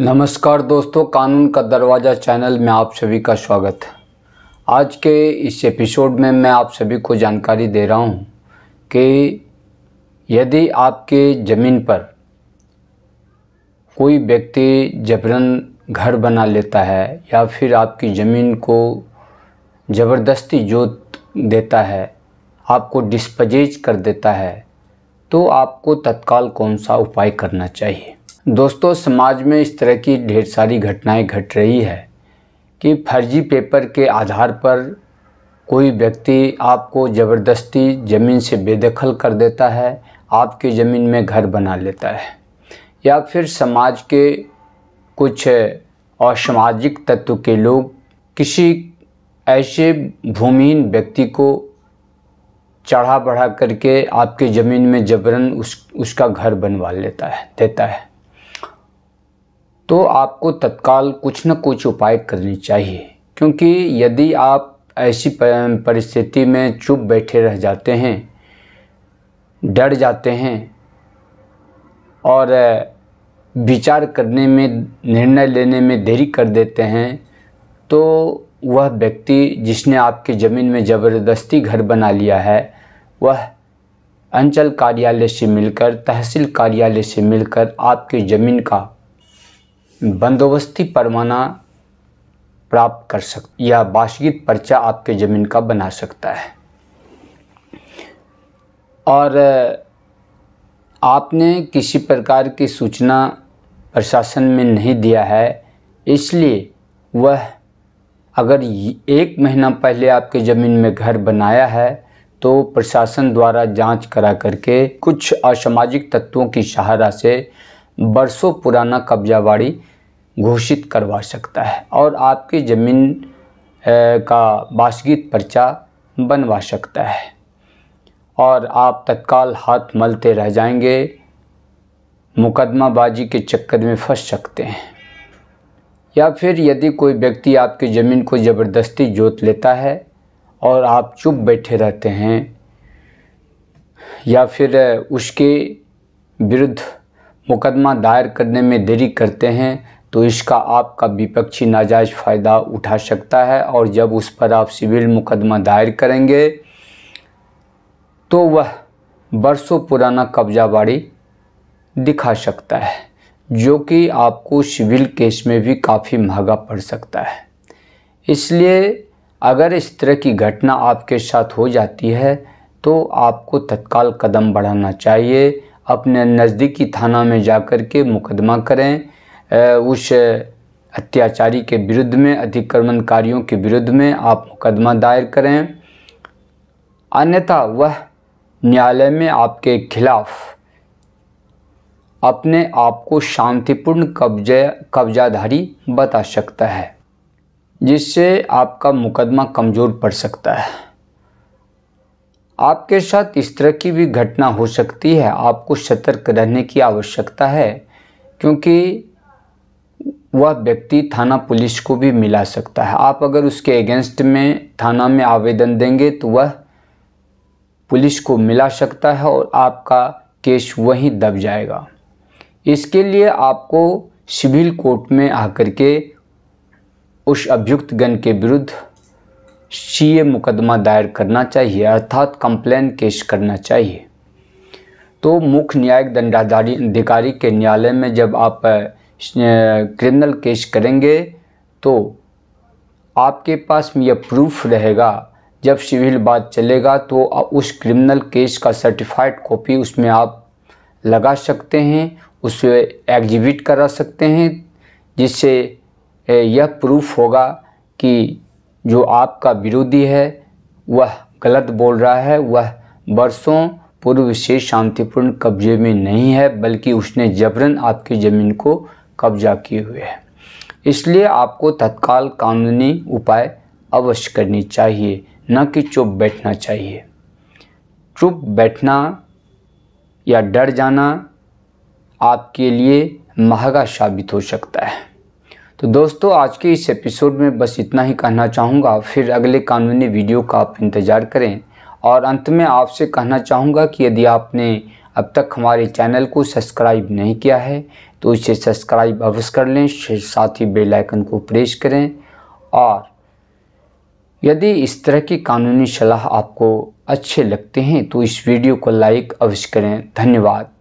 नमस्कार दोस्तों कानून का दरवाज़ा चैनल में आप सभी का स्वागत है आज के इस एपिसोड में मैं आप सभी को जानकारी दे रहा हूं कि यदि आपके ज़मीन पर कोई व्यक्ति जबरन घर बना लेता है या फिर आपकी ज़मीन को ज़बरदस्ती जोत देता है आपको डिस्पजेज कर देता है तो आपको तत्काल कौन सा उपाय करना चाहिए दोस्तों समाज में इस तरह की ढेर सारी घटनाएं घट रही है कि फर्जी पेपर के आधार पर कोई व्यक्ति आपको ज़बरदस्ती ज़मीन से बेदखल कर देता है आपके ज़मीन में घर बना लेता है या फिर समाज के कुछ असामाजिक तत्व के लोग किसी ऐसे भूमिहीन व्यक्ति को चढ़ा बढ़ा करके आपके ज़मीन में जबरन उस उसका घर बनवा लेता है देता है तो आपको तत्काल कुछ न कुछ उपाय करने चाहिए क्योंकि यदि आप ऐसी परिस्थिति में चुप बैठे रह जाते हैं डर जाते हैं और विचार करने में निर्णय लेने में देरी कर देते हैं तो वह व्यक्ति जिसने आपके ज़मीन में ज़बरदस्ती घर बना लिया है वह अंचल कार्यालय से मिलकर तहसील कार्यालय से मिलकर आपकी ज़मीन का बंदोबस्ती परमाना प्राप्त कर सक या बाशगित पर्चा आपके ज़मीन का बना सकता है और आपने किसी प्रकार की सूचना प्रशासन में नहीं दिया है इसलिए वह अगर एक महीना पहले आपके ज़मीन में घर बनाया है तो प्रशासन द्वारा जांच करा करके कुछ असामाजिक तत्वों की सहारा से बरसों पुराना कब्जावाड़ी घोषित करवा सकता है और आपकी ज़मीन का बासगीत पर्चा बनवा सकता है और आप तत्काल हाथ मलते रह जाएंगे मुकदमाबाजी के चक्कर में फंस सकते हैं या फिर यदि कोई व्यक्ति आपकी ज़मीन को ज़बरदस्ती जोत लेता है और आप चुप बैठे रहते हैं या फिर उसके विरुद्ध मुकदमा दायर करने में देरी करते हैं तो इसका आपका विपक्षी नाजायज़ फ़ायदा उठा सकता है और जब उस पर आप सिविल मुकदमा दायर करेंगे तो वह बरसों पुराना कब्जा बाड़ी दिखा सकता है जो कि आपको सिविल केस में भी काफ़ी महंगा पड़ सकता है इसलिए अगर इस तरह की घटना आपके साथ हो जाती है तो आपको तत्काल कदम बढ़ाना चाहिए अपने नज़दीकी थाना में जा कर के मुकदमा करें उस अत्याचारी के विरुद्ध में अतिक्रमणकारियों के विरुद्ध में आप मुकदमा दायर करें अन्यथा वह न्यायालय में आपके खिलाफ़ अपने आप को शांतिपूर्ण कब्जे कब्जाधारी बता सकता है जिससे आपका मुकदमा कमज़ोर पड़ सकता है आपके साथ इस तरह की भी घटना हो सकती है आपको सतर्क रहने की आवश्यकता है क्योंकि वह व्यक्ति थाना पुलिस को भी मिला सकता है आप अगर उसके अगेंस्ट में थाना में आवेदन देंगे तो वह पुलिस को मिला सकता है और आपका केस वहीं दब जाएगा इसके लिए आपको सिविल कोर्ट में आकर के उस अभियुक्त गण के विरुद्ध सी मुकदमा दायर करना चाहिए अर्थात कंप्लेन केस करना चाहिए तो मुख्य न्यायिक दंडाधारी अधिकारी के न्यायालय में जब आप क्रिमिनल केस करेंगे तो आपके पास में यह प्रूफ रहेगा जब सिविल बात चलेगा तो उस क्रिमिनल केस का सर्टिफाइड कॉपी उसमें आप लगा सकते हैं उसे एग्जिबिट करा सकते हैं जिससे यह प्रूफ होगा कि जो आपका विरोधी है वह गलत बोल रहा है वह बरसों पूर्व से शांतिपूर्ण कब्जे में नहीं है बल्कि उसने जबरन आपकी ज़मीन को कब्जा किए हुए है इसलिए आपको तत्काल कानूनी उपाय अवश्य करनी चाहिए न कि चुप बैठना चाहिए चुप बैठना या डर जाना आपके लिए महंगा साबित हो सकता है तो दोस्तों आज के इस एपिसोड में बस इतना ही कहना चाहूँगा फिर अगले कानूनी वीडियो का आप इंतज़ार करें और अंत में आपसे कहना चाहूँगा कि यदि आपने अब तक हमारे चैनल को सब्सक्राइब नहीं किया है तो इसे सब्सक्राइब अवश्य कर लें साथ ही बेल आइकन को प्रेस करें और यदि इस तरह की कानूनी सलाह आपको अच्छे लगते हैं तो इस वीडियो को लाइक अवश्य करें धन्यवाद